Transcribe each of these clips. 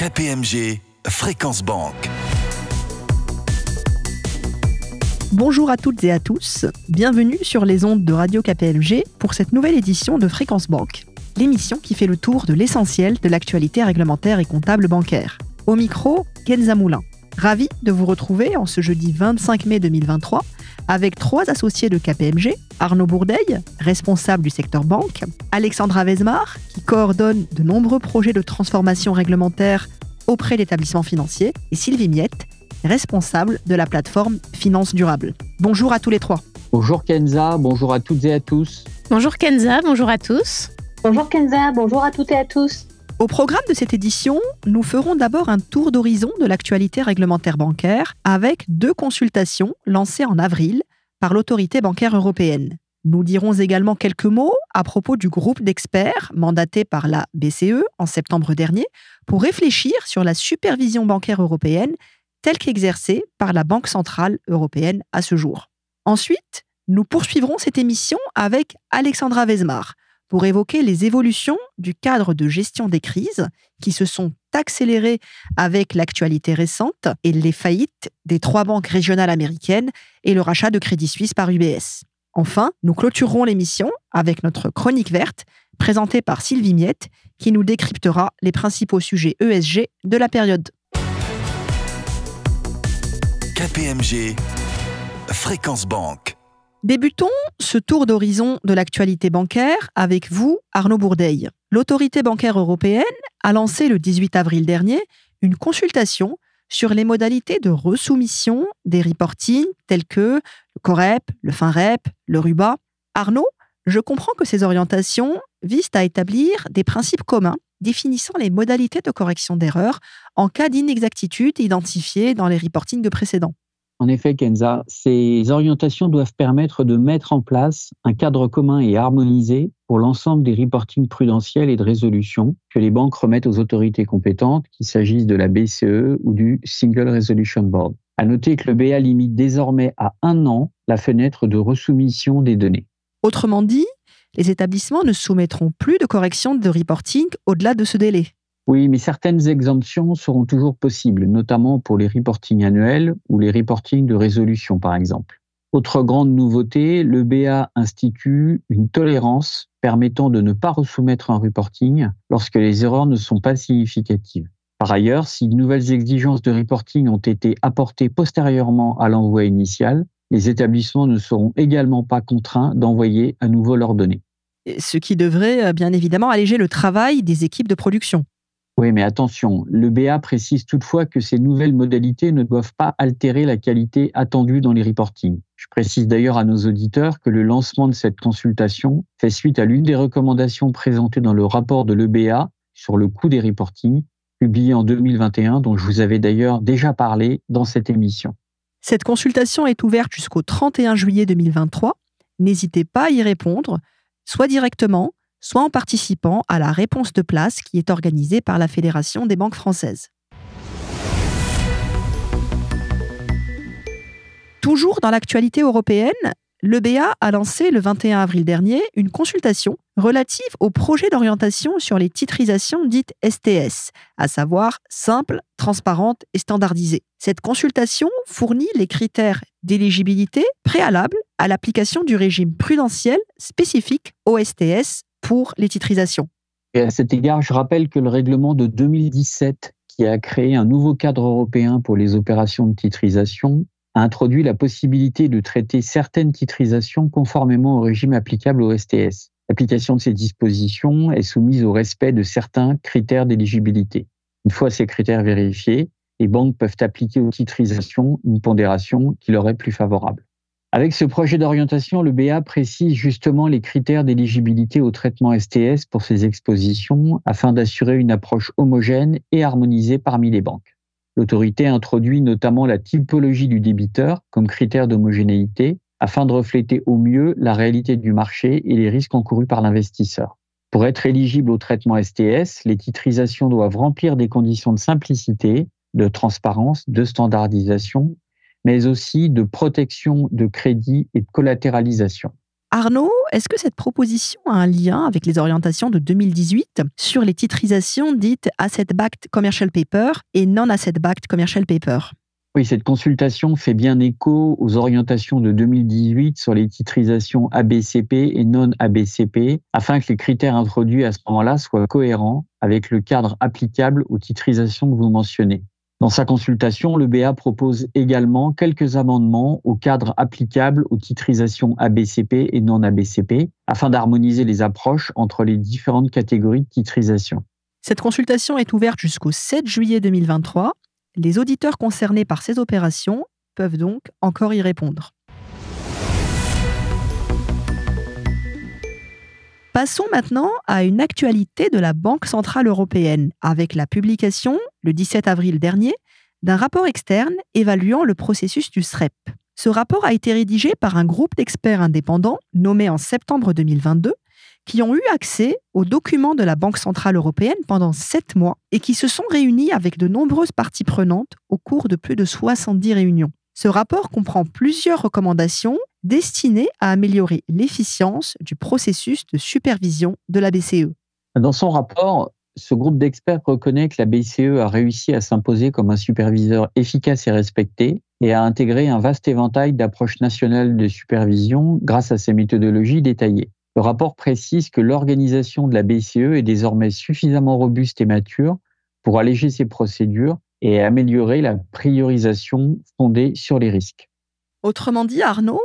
KPMG, Fréquence Banque. Bonjour à toutes et à tous, bienvenue sur les ondes de Radio KPMG pour cette nouvelle édition de Fréquence Banque, l'émission qui fait le tour de l'essentiel de l'actualité réglementaire et comptable bancaire. Au micro, Kenza Moulin. Ravi de vous retrouver en ce jeudi 25 mai 2023 avec trois associés de KPMG, Arnaud Bourdeil, responsable du secteur banque, Alexandra Vesmar, qui coordonne de nombreux projets de transformation réglementaire auprès d'établissements financiers, et Sylvie Miette, responsable de la plateforme Finance Durable. Bonjour à tous les trois. Bonjour Kenza, bonjour à toutes et à tous. Bonjour Kenza, bonjour à tous. Bonjour Kenza, bonjour à toutes et à tous. Au programme de cette édition, nous ferons d'abord un tour d'horizon de l'actualité réglementaire bancaire avec deux consultations lancées en avril par l'autorité bancaire européenne. Nous dirons également quelques mots à propos du groupe d'experts mandaté par la BCE en septembre dernier pour réfléchir sur la supervision bancaire européenne telle qu'exercée par la Banque centrale européenne à ce jour. Ensuite, nous poursuivrons cette émission avec Alexandra Vesmar, pour évoquer les évolutions du cadre de gestion des crises qui se sont accélérées avec l'actualité récente et les faillites des trois banques régionales américaines et le rachat de Crédit Suisse par UBS. Enfin, nous clôturerons l'émission avec notre chronique verte présentée par Sylvie Miette qui nous décryptera les principaux sujets ESG de la période. KPMG Fréquence Banque Débutons ce tour d'horizon de l'actualité bancaire avec vous, Arnaud Bourdeille. L'autorité bancaire européenne a lancé le 18 avril dernier une consultation sur les modalités de resoumission des reportings tels que le COREP, le FINREP, le RUBA. Arnaud, je comprends que ces orientations visent à établir des principes communs définissant les modalités de correction d'erreurs en cas d'inexactitude identifiée dans les reportings précédents. En effet, Kenza, ces orientations doivent permettre de mettre en place un cadre commun et harmonisé pour l'ensemble des reportings prudentiels et de résolution que les banques remettent aux autorités compétentes, qu'il s'agisse de la BCE ou du Single Resolution Board. À noter que le BA limite désormais à un an la fenêtre de resoumission des données. Autrement dit, les établissements ne soumettront plus de correction de reporting au-delà de ce délai. Oui, mais certaines exemptions seront toujours possibles, notamment pour les reportings annuels ou les reportings de résolution, par exemple. Autre grande nouveauté, le BA institue une tolérance permettant de ne pas resoumettre un reporting lorsque les erreurs ne sont pas significatives. Par ailleurs, si de nouvelles exigences de reporting ont été apportées postérieurement à l'envoi initial, les établissements ne seront également pas contraints d'envoyer à nouveau leurs données. Ce qui devrait euh, bien évidemment alléger le travail des équipes de production. Oui, mais attention, l'EBA précise toutefois que ces nouvelles modalités ne doivent pas altérer la qualité attendue dans les reportings. Je précise d'ailleurs à nos auditeurs que le lancement de cette consultation fait suite à l'une des recommandations présentées dans le rapport de l'EBA sur le coût des reportings, publié en 2021, dont je vous avais d'ailleurs déjà parlé dans cette émission. Cette consultation est ouverte jusqu'au 31 juillet 2023. N'hésitez pas à y répondre, soit directement, soit en participant à la réponse de place qui est organisée par la Fédération des banques françaises. Toujours dans l'actualité européenne, l'EBA a lancé le 21 avril dernier une consultation relative au projet d'orientation sur les titrisations dites STS, à savoir simple, transparente et standardisée. Cette consultation fournit les critères d'éligibilité préalables à l'application du régime prudentiel spécifique aux STS pour les titrisations. Et à cet égard, je rappelle que le règlement de 2017, qui a créé un nouveau cadre européen pour les opérations de titrisation, a introduit la possibilité de traiter certaines titrisations conformément au régime applicable au STS. L'application de ces dispositions est soumise au respect de certains critères d'éligibilité. Une fois ces critères vérifiés, les banques peuvent appliquer aux titrisations une pondération qui leur est plus favorable. Avec ce projet d'orientation, le BA précise justement les critères d'éligibilité au traitement STS pour ces expositions afin d'assurer une approche homogène et harmonisée parmi les banques. L'autorité introduit notamment la typologie du débiteur comme critère d'homogénéité afin de refléter au mieux la réalité du marché et les risques encourus par l'investisseur. Pour être éligible au traitement STS, les titrisations doivent remplir des conditions de simplicité, de transparence, de standardisation mais aussi de protection de crédit et de collatéralisation. Arnaud, est-ce que cette proposition a un lien avec les orientations de 2018 sur les titrisations dites Asset-Backed Commercial Paper et Non-Asset-Backed Commercial Paper oui, cette consultation fait bien écho aux orientations de 2018 sur les titrisations ABCP et non-ABCP, afin que les critères introduits à ce moment-là soient cohérents avec le cadre applicable aux titrisations que vous mentionnez. Dans sa consultation, le BA propose également quelques amendements au cadre applicable aux titrisations ABCP et non ABCP afin d'harmoniser les approches entre les différentes catégories de titrisation. Cette consultation est ouverte jusqu'au 7 juillet 2023. Les auditeurs concernés par ces opérations peuvent donc encore y répondre. Passons maintenant à une actualité de la Banque Centrale Européenne, avec la publication, le 17 avril dernier, d'un rapport externe évaluant le processus du SREP. Ce rapport a été rédigé par un groupe d'experts indépendants nommé en septembre 2022 qui ont eu accès aux documents de la Banque Centrale Européenne pendant sept mois et qui se sont réunis avec de nombreuses parties prenantes au cours de plus de 70 réunions. Ce rapport comprend plusieurs recommandations destinées à améliorer l'efficience du processus de supervision de la BCE. Dans son rapport, ce groupe d'experts reconnaît que la BCE a réussi à s'imposer comme un superviseur efficace et respecté et a intégré un vaste éventail d'approches nationales de supervision grâce à ses méthodologies détaillées. Le rapport précise que l'organisation de la BCE est désormais suffisamment robuste et mature pour alléger ses procédures et améliorer la priorisation fondée sur les risques. Autrement dit, Arnaud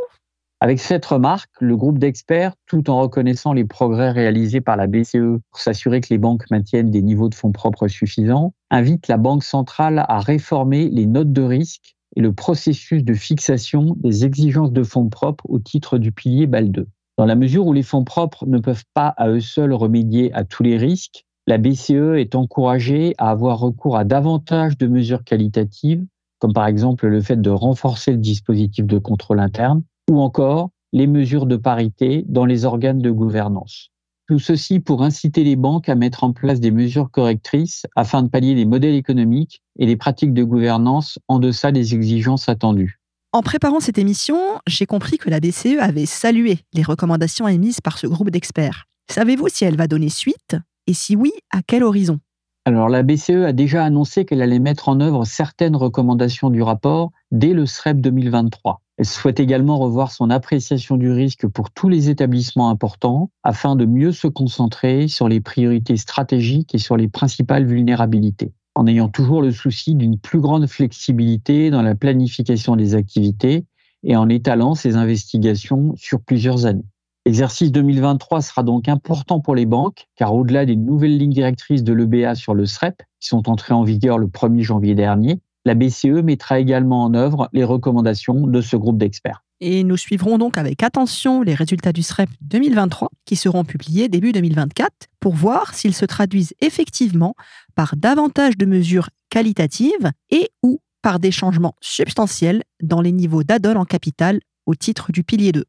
Avec cette remarque, le groupe d'experts, tout en reconnaissant les progrès réalisés par la BCE pour s'assurer que les banques maintiennent des niveaux de fonds propres suffisants, invite la Banque centrale à réformer les notes de risque et le processus de fixation des exigences de fonds propres au titre du pilier BAL2. Dans la mesure où les fonds propres ne peuvent pas à eux seuls remédier à tous les risques, la BCE est encouragée à avoir recours à davantage de mesures qualitatives, comme par exemple le fait de renforcer le dispositif de contrôle interne, ou encore les mesures de parité dans les organes de gouvernance. Tout ceci pour inciter les banques à mettre en place des mesures correctrices afin de pallier les modèles économiques et les pratiques de gouvernance en deçà des exigences attendues. En préparant cette émission, j'ai compris que la BCE avait salué les recommandations émises par ce groupe d'experts. Savez-vous si elle va donner suite et si oui, à quel horizon alors la BCE a déjà annoncé qu'elle allait mettre en œuvre certaines recommandations du rapport dès le SREP 2023. Elle souhaite également revoir son appréciation du risque pour tous les établissements importants afin de mieux se concentrer sur les priorités stratégiques et sur les principales vulnérabilités, en ayant toujours le souci d'une plus grande flexibilité dans la planification des activités et en étalant ses investigations sur plusieurs années. L'exercice 2023 sera donc important pour les banques, car au-delà des nouvelles lignes directrices de l'EBA sur le SREP, qui sont entrées en vigueur le 1er janvier dernier, la BCE mettra également en œuvre les recommandations de ce groupe d'experts. Et nous suivrons donc avec attention les résultats du SREP 2023 qui seront publiés début 2024 pour voir s'ils se traduisent effectivement par davantage de mesures qualitatives et ou par des changements substantiels dans les niveaux d'ADOL en capital au titre du pilier 2.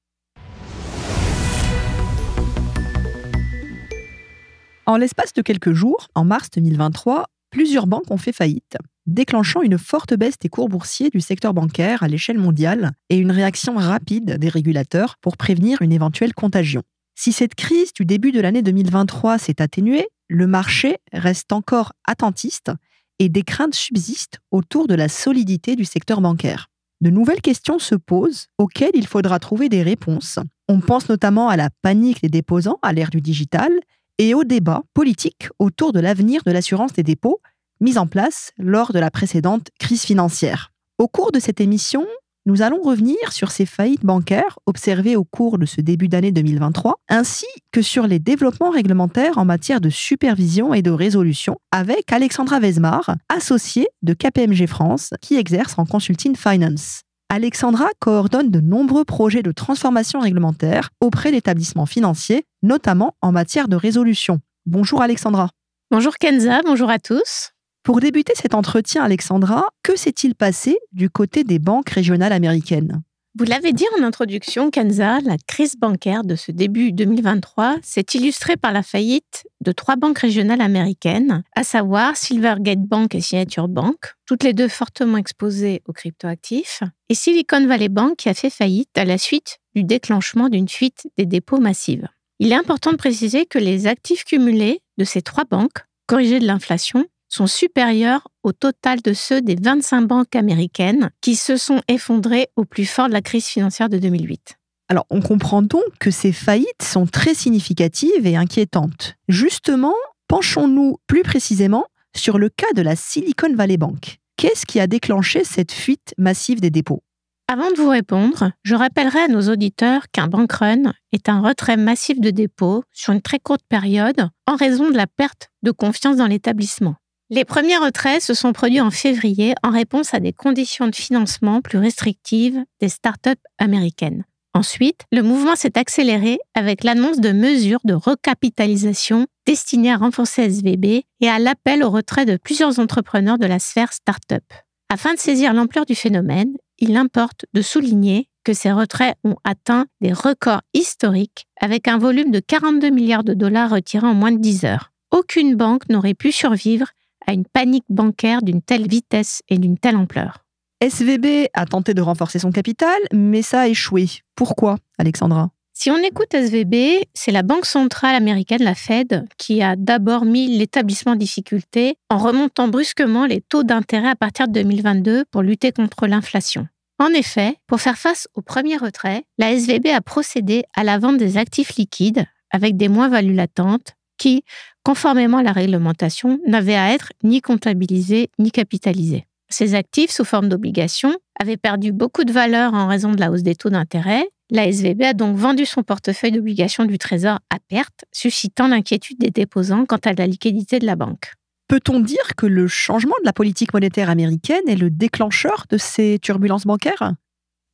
En l'espace de quelques jours, en mars 2023, plusieurs banques ont fait faillite, déclenchant une forte baisse des cours boursiers du secteur bancaire à l'échelle mondiale et une réaction rapide des régulateurs pour prévenir une éventuelle contagion. Si cette crise du début de l'année 2023 s'est atténuée, le marché reste encore attentiste et des craintes subsistent autour de la solidité du secteur bancaire. De nouvelles questions se posent auxquelles il faudra trouver des réponses. On pense notamment à la panique des déposants à l'ère du digital et au débat politique autour de l'avenir de l'assurance des dépôts mise en place lors de la précédente crise financière. Au cours de cette émission, nous allons revenir sur ces faillites bancaires observées au cours de ce début d'année 2023, ainsi que sur les développements réglementaires en matière de supervision et de résolution avec Alexandra Vesmar, associée de KPMG France, qui exerce en consulting finance. Alexandra coordonne de nombreux projets de transformation réglementaire auprès d'établissements financiers, notamment en matière de résolution. Bonjour Alexandra. Bonjour Kenza, bonjour à tous. Pour débuter cet entretien, Alexandra, que s'est-il passé du côté des banques régionales américaines vous l'avez dit en introduction, Kenza, la crise bancaire de ce début 2023 s'est illustrée par la faillite de trois banques régionales américaines, à savoir Silvergate Bank et Signature Bank, toutes les deux fortement exposées aux cryptoactifs, et Silicon Valley Bank qui a fait faillite à la suite du déclenchement d'une fuite des dépôts massives. Il est important de préciser que les actifs cumulés de ces trois banques, corrigés de l'inflation, sont supérieurs au total de ceux des 25 banques américaines qui se sont effondrées au plus fort de la crise financière de 2008. Alors, on comprend donc que ces faillites sont très significatives et inquiétantes. Justement, penchons-nous plus précisément sur le cas de la Silicon Valley Bank. Qu'est-ce qui a déclenché cette fuite massive des dépôts Avant de vous répondre, je rappellerai à nos auditeurs qu'un bank run est un retrait massif de dépôts sur une très courte période en raison de la perte de confiance dans l'établissement. Les premiers retraits se sont produits en février en réponse à des conditions de financement plus restrictives des startups américaines. Ensuite, le mouvement s'est accéléré avec l'annonce de mesures de recapitalisation destinées à renforcer SVB et à l'appel au retrait de plusieurs entrepreneurs de la sphère startup. Afin de saisir l'ampleur du phénomène, il importe de souligner que ces retraits ont atteint des records historiques avec un volume de 42 milliards de dollars retirés en moins de 10 heures. Aucune banque n'aurait pu survivre à une panique bancaire d'une telle vitesse et d'une telle ampleur. SVB a tenté de renforcer son capital, mais ça a échoué. Pourquoi, Alexandra si on écoute SVB, c'est la Banque centrale américaine, la Fed, qui a d'abord mis l'établissement en difficulté en remontant brusquement les taux d'intérêt à partir de 2022 pour lutter contre l'inflation. En effet, pour faire face au premier retrait, la SVB a procédé à la vente des actifs liquides avec des moins-values latentes qui, conformément à la réglementation, n'avait à être ni comptabilisé ni capitalisé. Ces actifs sous forme d'obligations avaient perdu beaucoup de valeur en raison de la hausse des taux d'intérêt. La SVB a donc vendu son portefeuille d'obligations du Trésor à perte, suscitant l'inquiétude des déposants quant à la liquidité de la banque. Peut-on dire que le changement de la politique monétaire américaine est le déclencheur de ces turbulences bancaires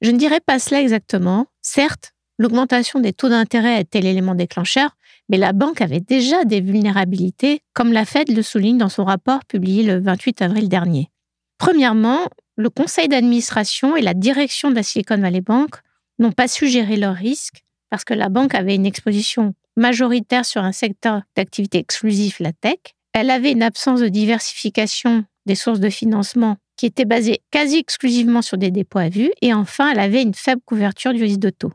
Je ne dirais pas cela exactement. Certes, l'augmentation des taux d'intérêt était l'élément déclencheur, mais la banque avait déjà des vulnérabilités, comme la Fed le souligne dans son rapport publié le 28 avril dernier. Premièrement, le conseil d'administration et la direction de la Silicon Valley Bank n'ont pas su gérer leurs risques parce que la banque avait une exposition majoritaire sur un secteur d'activité exclusif, la tech. Elle avait une absence de diversification des sources de financement qui était basée quasi exclusivement sur des dépôts à vue. Et enfin, elle avait une faible couverture du risque de taux.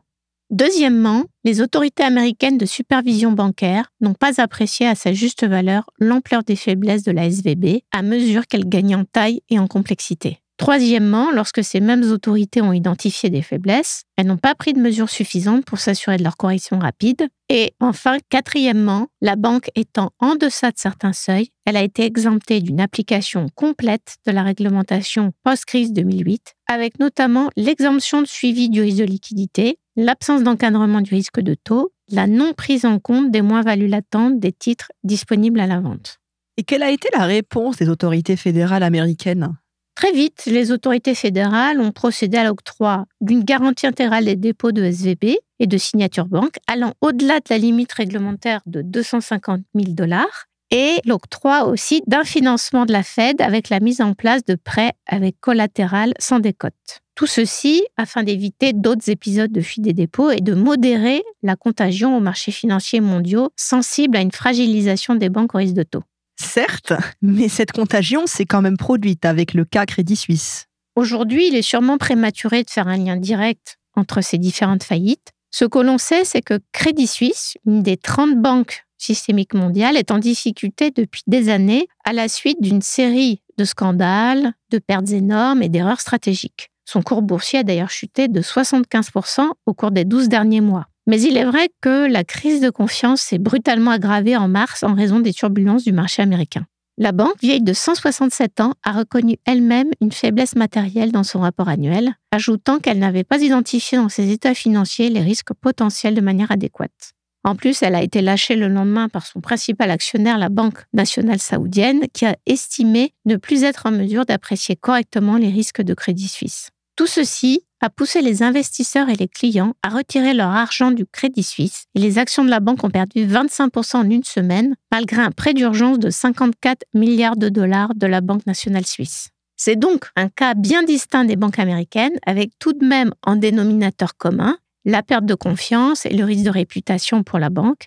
Deuxièmement, les autorités américaines de supervision bancaire n'ont pas apprécié à sa juste valeur l'ampleur des faiblesses de la SVB à mesure qu'elle gagne en taille et en complexité. Troisièmement, lorsque ces mêmes autorités ont identifié des faiblesses, elles n'ont pas pris de mesures suffisantes pour s'assurer de leur correction rapide. Et enfin, quatrièmement, la banque étant en deçà de certains seuils, elle a été exemptée d'une application complète de la réglementation post-crise 2008, avec notamment l'exemption de suivi du risque de liquidité, l'absence d'encadrement du risque de taux, la non prise en compte des moins-values latentes des titres disponibles à la vente. Et quelle a été la réponse des autorités fédérales américaines Très vite, les autorités fédérales ont procédé à l'octroi d'une garantie intégrale des dépôts de SVB et de signature banque allant au-delà de la limite réglementaire de 250 000 dollars et l'octroi aussi d'un financement de la Fed avec la mise en place de prêts avec collatéral sans décote. Tout ceci afin d'éviter d'autres épisodes de fuite des dépôts et de modérer la contagion aux marchés financiers mondiaux sensibles à une fragilisation des banques au risque de taux. Certes, mais cette contagion s'est quand même produite avec le cas Crédit Suisse. Aujourd'hui, il est sûrement prématuré de faire un lien direct entre ces différentes faillites. Ce que l'on sait, c'est que Crédit Suisse, une des 30 banques systémique mondiale est en difficulté depuis des années à la suite d'une série de scandales, de pertes énormes et d'erreurs stratégiques. Son cours boursier a d'ailleurs chuté de 75% au cours des 12 derniers mois. Mais il est vrai que la crise de confiance s'est brutalement aggravée en mars en raison des turbulences du marché américain. La banque, vieille de 167 ans, a reconnu elle-même une faiblesse matérielle dans son rapport annuel, ajoutant qu'elle n'avait pas identifié dans ses états financiers les risques potentiels de manière adéquate. En plus, elle a été lâchée le lendemain par son principal actionnaire, la Banque nationale saoudienne, qui a estimé ne plus être en mesure d'apprécier correctement les risques de Crédit Suisse. Tout ceci a poussé les investisseurs et les clients à retirer leur argent du Crédit Suisse et les actions de la banque ont perdu 25% en une semaine, malgré un prêt d'urgence de 54 milliards de dollars de la Banque nationale suisse. C'est donc un cas bien distinct des banques américaines, avec tout de même en dénominateur commun la perte de confiance et le risque de réputation pour la banque,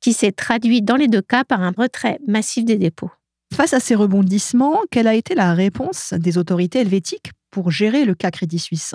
qui s'est traduit dans les deux cas par un retrait massif des dépôts. Face à ces rebondissements, quelle a été la réponse des autorités helvétiques pour gérer le cas Crédit Suisse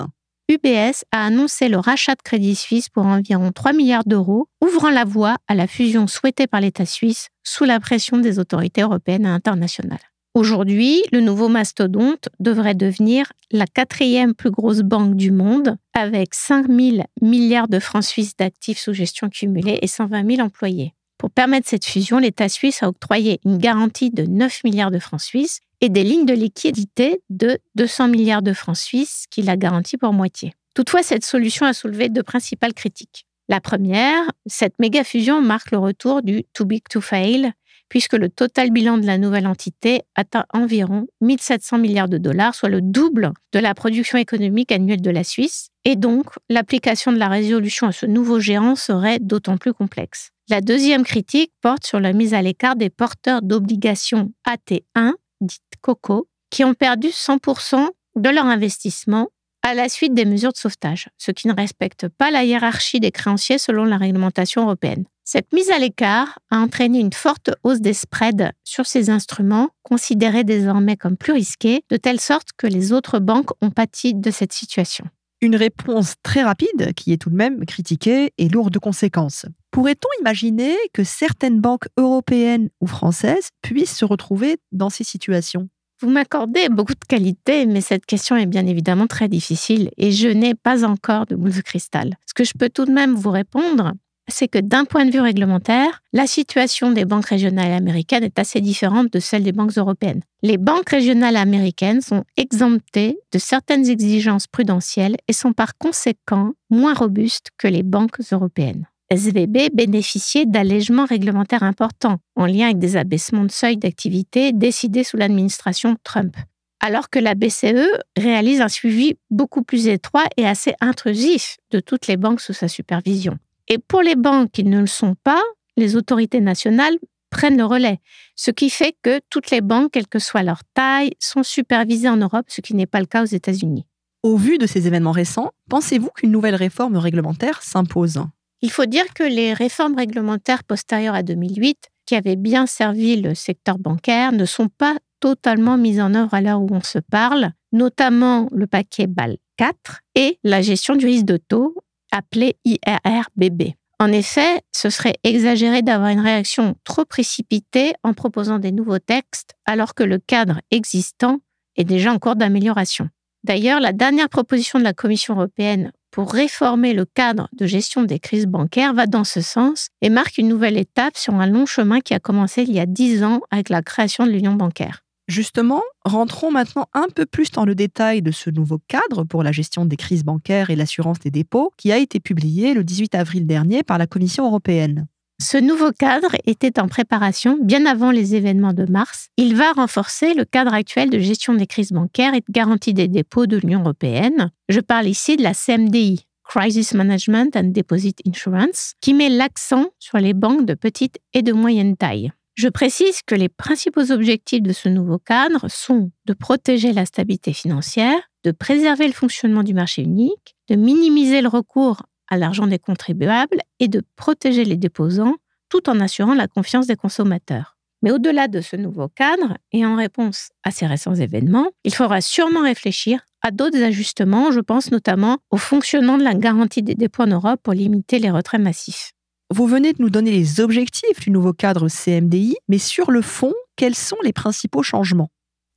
UBS a annoncé le rachat de Crédit Suisse pour environ 3 milliards d'euros, ouvrant la voie à la fusion souhaitée par l'État suisse sous la pression des autorités européennes et internationales. Aujourd'hui, le nouveau mastodonte devrait devenir la quatrième plus grosse banque du monde, avec 5 000 milliards de francs suisses d'actifs sous gestion cumulée et 120 000 employés. Pour permettre cette fusion, l'État suisse a octroyé une garantie de 9 milliards de francs suisses et des lignes de liquidité de 200 milliards de francs suisses qu'il a garanties pour moitié. Toutefois, cette solution a soulevé deux principales critiques. La première, cette méga fusion marque le retour du too big to fail puisque le total bilan de la nouvelle entité atteint environ 1700 milliards de dollars, soit le double de la production économique annuelle de la Suisse, et donc l'application de la résolution à ce nouveau géant serait d'autant plus complexe. La deuxième critique porte sur la mise à l'écart des porteurs d'obligations AT1, dites COCO, qui ont perdu 100% de leur investissement à la suite des mesures de sauvetage, ce qui ne respecte pas la hiérarchie des créanciers selon la réglementation européenne. Cette mise à l'écart a entraîné une forte hausse des spreads sur ces instruments, considérés désormais comme plus risqués, de telle sorte que les autres banques ont pâti de cette situation. Une réponse très rapide qui est tout de même critiquée et lourde de conséquences. Pourrait-on imaginer que certaines banques européennes ou françaises puissent se retrouver dans ces situations vous m'accordez beaucoup de qualités, mais cette question est bien évidemment très difficile et je n'ai pas encore de boule de cristal. Ce que je peux tout de même vous répondre, c'est que d'un point de vue réglementaire, la situation des banques régionales américaines est assez différente de celle des banques européennes. Les banques régionales américaines sont exemptées de certaines exigences prudentielles et sont par conséquent moins robustes que les banques européennes. SVB bénéficiait d'allègements réglementaires importants en lien avec des abaissements de seuil d'activité décidés sous l'administration Trump, alors que la BCE réalise un suivi beaucoup plus étroit et assez intrusif de toutes les banques sous sa supervision. Et pour les banques qui ne le sont pas, les autorités nationales prennent le relais, ce qui fait que toutes les banques, quelle que soit leur taille, sont supervisées en Europe, ce qui n'est pas le cas aux États-Unis. Au vu de ces événements récents, pensez-vous qu'une nouvelle réforme réglementaire s'impose il faut dire que les réformes réglementaires postérieures à 2008, qui avaient bien servi le secteur bancaire, ne sont pas totalement mises en œuvre à l'heure où on se parle, notamment le paquet BAL 4 et la gestion du risque de taux appelé IRRBB. En effet, ce serait exagéré d'avoir une réaction trop précipitée en proposant des nouveaux textes alors que le cadre existant est déjà en cours d'amélioration. D'ailleurs, la dernière proposition de la Commission européenne pour réformer le cadre de gestion des crises bancaires va dans ce sens et marque une nouvelle étape sur un long chemin qui a commencé il y a dix ans avec la création de l'union bancaire. Justement, rentrons maintenant un peu plus dans le détail de ce nouveau cadre pour la gestion des crises bancaires et l'assurance des dépôts qui a été publié le 18 avril dernier par la Commission européenne. Ce nouveau cadre était en préparation bien avant les événements de mars. Il va renforcer le cadre actuel de gestion des crises bancaires et de garantie des dépôts de l'Union européenne. Je parle ici de la CMDI, Crisis Management and Deposit Insurance, qui met l'accent sur les banques de petite et de moyenne taille. Je précise que les principaux objectifs de ce nouveau cadre sont de protéger la stabilité financière, de préserver le fonctionnement du marché unique, de minimiser le recours à l'argent des contribuables et de protéger les déposants tout en assurant la confiance des consommateurs. Mais au-delà de ce nouveau cadre, et en réponse à ces récents événements, il faudra sûrement réfléchir à d'autres ajustements, je pense notamment au fonctionnement de la garantie des dépôts en Europe pour limiter les retraits massifs. Vous venez de nous donner les objectifs du nouveau cadre CMDI, mais sur le fond, quels sont les principaux changements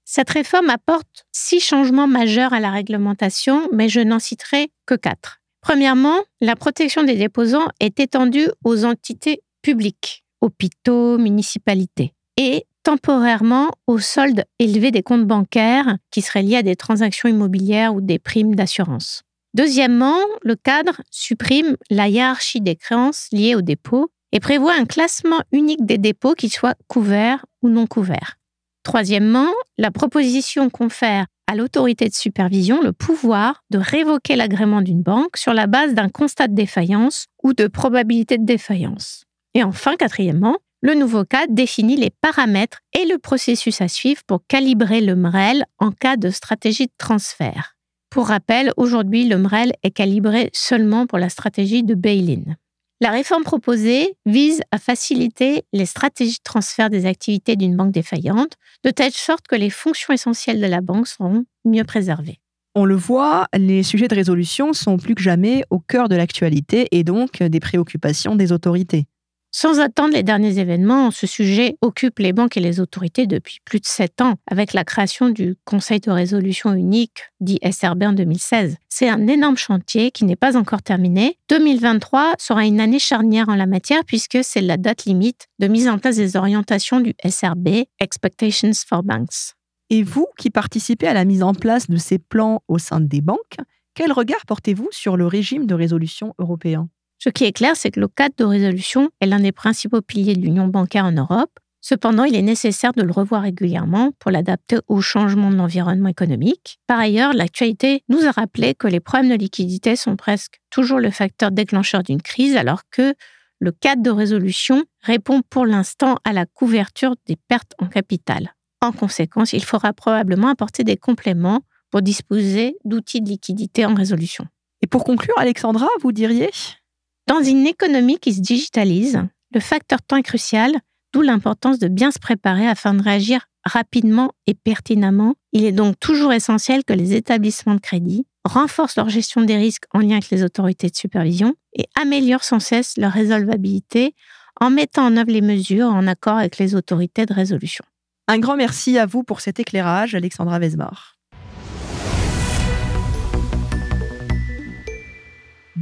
Cette réforme apporte six changements majeurs à la réglementation, mais je n'en citerai que quatre. Premièrement, la protection des déposants est étendue aux entités publiques, hôpitaux, municipalités, et temporairement aux soldes élevés des comptes bancaires qui seraient liés à des transactions immobilières ou des primes d'assurance. Deuxièmement, le cadre supprime la hiérarchie des créances liées aux dépôts et prévoit un classement unique des dépôts qui soient couverts ou non couverts. Troisièmement, la proposition confère à l'autorité de supervision le pouvoir de révoquer l'agrément d'une banque sur la base d'un constat de défaillance ou de probabilité de défaillance. Et enfin, quatrièmement, le nouveau cas définit les paramètres et le processus à suivre pour calibrer le MREL en cas de stratégie de transfert. Pour rappel, aujourd'hui, le MREL est calibré seulement pour la stratégie de bail-in. La réforme proposée vise à faciliter les stratégies de transfert des activités d'une banque défaillante, de telle sorte que les fonctions essentielles de la banque seront mieux préservées. On le voit, les sujets de résolution sont plus que jamais au cœur de l'actualité et donc des préoccupations des autorités. Sans attendre les derniers événements, ce sujet occupe les banques et les autorités depuis plus de sept ans, avec la création du Conseil de résolution unique, dit SRB en 2016. C'est un énorme chantier qui n'est pas encore terminé. 2023 sera une année charnière en la matière puisque c'est la date limite de mise en place des orientations du SRB, Expectations for Banks. Et vous qui participez à la mise en place de ces plans au sein des banques, quel regard portez-vous sur le régime de résolution européen ce qui est clair, c'est que le cadre de résolution est l'un des principaux piliers de l'union bancaire en Europe. Cependant, il est nécessaire de le revoir régulièrement pour l'adapter aux changements de l'environnement économique. Par ailleurs, l'actualité nous a rappelé que les problèmes de liquidité sont presque toujours le facteur déclencheur d'une crise, alors que le cadre de résolution répond pour l'instant à la couverture des pertes en capital. En conséquence, il faudra probablement apporter des compléments pour disposer d'outils de liquidité en résolution. Et pour conclure, Alexandra, vous diriez dans une économie qui se digitalise, le facteur temps est crucial, d'où l'importance de bien se préparer afin de réagir rapidement et pertinemment. Il est donc toujours essentiel que les établissements de crédit renforcent leur gestion des risques en lien avec les autorités de supervision et améliorent sans cesse leur résolvabilité en mettant en œuvre les mesures en accord avec les autorités de résolution. Un grand merci à vous pour cet éclairage, Alexandra Vesmar.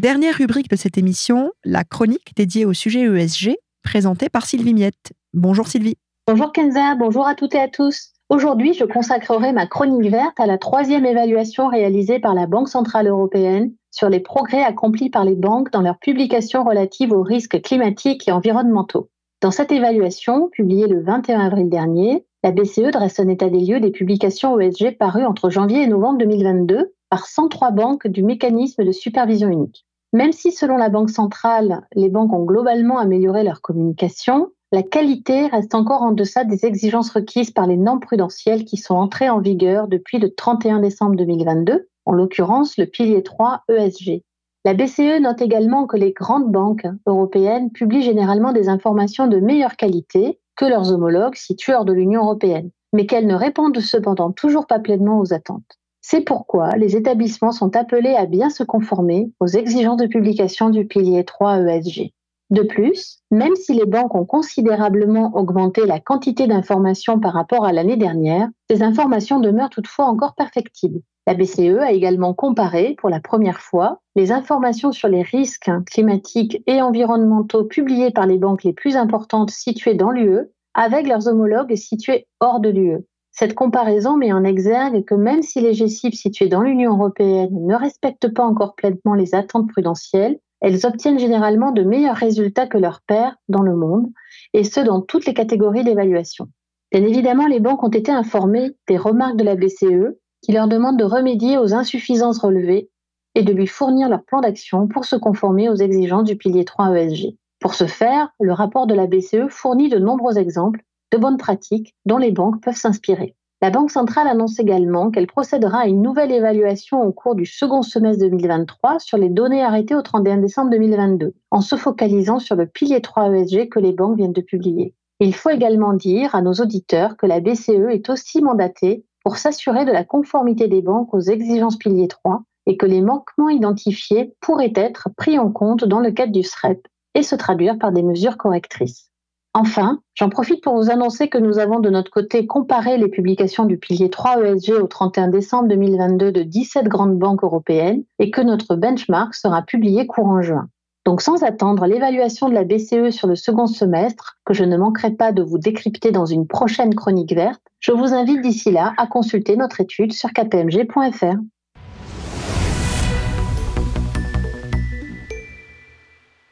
Dernière rubrique de cette émission, la chronique dédiée au sujet ESG, présentée par Sylvie Miette. Bonjour Sylvie. Bonjour Kenza, bonjour à toutes et à tous. Aujourd'hui, je consacrerai ma chronique verte à la troisième évaluation réalisée par la Banque Centrale Européenne sur les progrès accomplis par les banques dans leurs publications relatives aux risques climatiques et environnementaux. Dans cette évaluation, publiée le 21 avril dernier, la BCE dresse un état des lieux des publications ESG parues entre janvier et novembre 2022 par 103 banques du mécanisme de supervision unique. Même si, selon la Banque centrale, les banques ont globalement amélioré leur communication, la qualité reste encore en deçà des exigences requises par les normes prudentielles qui sont entrées en vigueur depuis le 31 décembre 2022, en l'occurrence le pilier 3 ESG. La BCE note également que les grandes banques européennes publient généralement des informations de meilleure qualité que leurs homologues situés hors de l'Union européenne, mais qu'elles ne répondent cependant toujours pas pleinement aux attentes. C'est pourquoi les établissements sont appelés à bien se conformer aux exigences de publication du pilier 3 ESG. De plus, même si les banques ont considérablement augmenté la quantité d'informations par rapport à l'année dernière, ces informations demeurent toutefois encore perfectibles. La BCE a également comparé, pour la première fois, les informations sur les risques climatiques et environnementaux publiées par les banques les plus importantes situées dans l'UE avec leurs homologues situés hors de l'UE. Cette comparaison met en exergue que même si les GCIP situés dans l'Union européenne ne respectent pas encore pleinement les attentes prudentielles, elles obtiennent généralement de meilleurs résultats que leurs pairs dans le monde, et ce dans toutes les catégories d'évaluation. Bien évidemment, les banques ont été informées des remarques de la BCE qui leur demande de remédier aux insuffisances relevées et de lui fournir leur plan d'action pour se conformer aux exigences du pilier 3 ESG. Pour ce faire, le rapport de la BCE fournit de nombreux exemples de bonnes pratiques dont les banques peuvent s'inspirer. La Banque centrale annonce également qu'elle procédera à une nouvelle évaluation au cours du second semestre 2023 sur les données arrêtées au 31 décembre 2022, en se focalisant sur le pilier 3 ESG que les banques viennent de publier. Il faut également dire à nos auditeurs que la BCE est aussi mandatée pour s'assurer de la conformité des banques aux exigences pilier 3 et que les manquements identifiés pourraient être pris en compte dans le cadre du SREP et se traduire par des mesures correctrices. Enfin, j'en profite pour vous annoncer que nous avons de notre côté comparé les publications du pilier 3 ESG au 31 décembre 2022 de 17 grandes banques européennes et que notre benchmark sera publié courant juin. Donc sans attendre l'évaluation de la BCE sur le second semestre, que je ne manquerai pas de vous décrypter dans une prochaine chronique verte, je vous invite d'ici là à consulter notre étude sur kpmg.fr.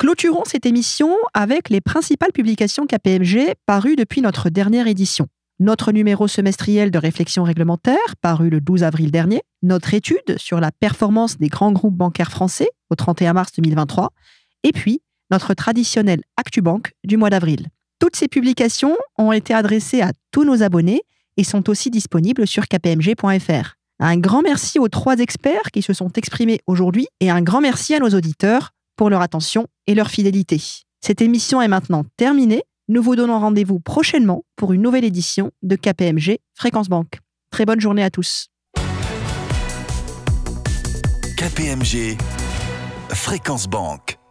Clôturons cette émission avec les principales publications KPMG parues depuis notre dernière édition. Notre numéro semestriel de réflexion réglementaire, paru le 12 avril dernier, notre étude sur la performance des grands groupes bancaires français au 31 mars 2023, et puis notre traditionnel ActuBank du mois d'avril. Toutes ces publications ont été adressées à tous nos abonnés et sont aussi disponibles sur kpmg.fr. Un grand merci aux trois experts qui se sont exprimés aujourd'hui et un grand merci à nos auditeurs pour leur attention et leur fidélité. Cette émission est maintenant terminée. Nous vous donnons rendez-vous prochainement pour une nouvelle édition de KPMG Fréquence Banque. Très bonne journée à tous. KPMG Fréquence Banque.